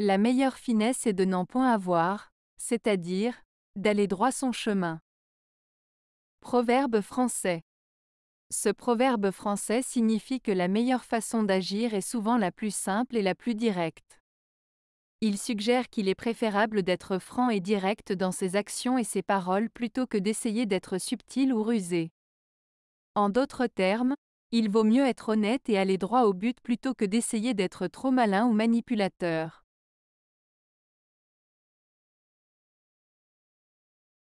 La meilleure finesse est de n'en point avoir, c'est-à-dire, d'aller droit son chemin. Proverbe français. Ce proverbe français signifie que la meilleure façon d'agir est souvent la plus simple et la plus directe. Il suggère qu'il est préférable d'être franc et direct dans ses actions et ses paroles plutôt que d'essayer d'être subtil ou rusé. En d'autres termes, il vaut mieux être honnête et aller droit au but plutôt que d'essayer d'être trop malin ou manipulateur.